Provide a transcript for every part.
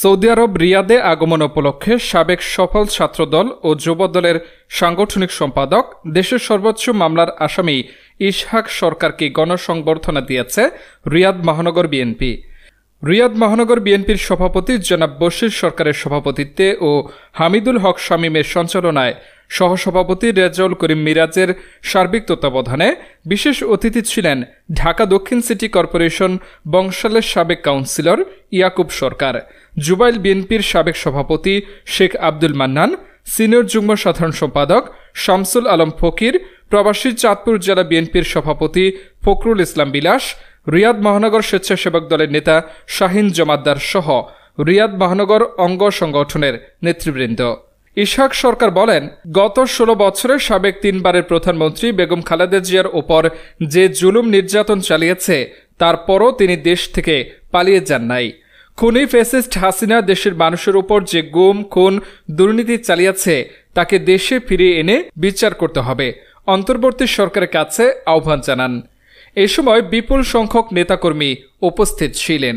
Saudi আরব রিয়াদে আগমন উপলক্ষে সাবেক সফল ছাত্রদল ও যুবদলের সাংগঠনিক সম্পাদক দেশের সর্বোচ্চ মামলার আসামি ইশহাক সরকারকে গণসংবর্ধনা দিয়েছে রিয়াদ মহানগর বিএনপি রিয়াদ মহানগর বিএনপির সভাপতি জনাব বশির সরকারের সভাপতিত্বে ও হামিদুল হক শামীমের সঞ্চালনায় সহসভাপতি রেজাউল করিম মিরাজের সার্বিক তত্ত্বাবধানে বিশেষ অতিথি ছিলেন ঢাকা দক্ষিণ সিটি কর্পোরেশন বংশালের সাবেক কাউন্সিলর ইয়াকুব সরকার জুবাইল বিএনপির সাবেক সভাপতি শেখ আব্দুল মান্নান সিনিয়র যুগ্ম সাধারণ সম্পাদক শামসুল আলম ফকির প্রবাসী চাঁদপুর জেলা বিএনপির সভাপতি ফখরুল ইসলাম বিলাস রিয়াদ মহানগর স্বেচ্ছাসেবক দলের নেতা শাহিন জমাদ্দার সহ রিয়াদ মহানগর অঙ্গ সংগঠনের নেতৃবৃন্দ ইশাক সরকার বলেন গত ষোলো বছরে সাবেক তিনবারের প্রধানমন্ত্রী বেগম খালেদা জিয়ার ওপর যে জুলুম নির্যাতন চালিয়েছে তারপরও তিনি দেশ থেকে পালিয়ে যান নাই খুনি ফেসিস্ট হাসিনা দেশের মানুষের ওপর যে গুম খুন দুর্নীতি চালিয়েছে তাকে দেশে ফিরিয়ে এনে বিচার করতে হবে অন্তর্বর্তী সরকারের কাছে আহ্বান জানান এ সময় বিপুল সংখ্যক নেতাকর্মী উপস্থিত ছিলেন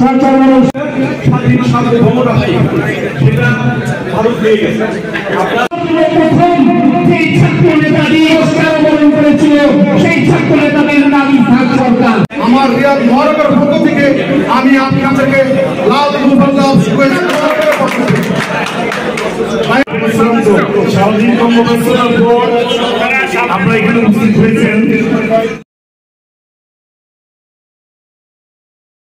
সেই ছাত্র নেতা দিয়ে অবলম্বন করেছিল আমার রিয়াদ মহানগর পক্ষ থেকে আমি আপনাদেরকে লাল মুফাল্লাহ সারাদিন কর্মব্যস্ততার পর আপনারা এখানে উপস্থিত হয়েছেন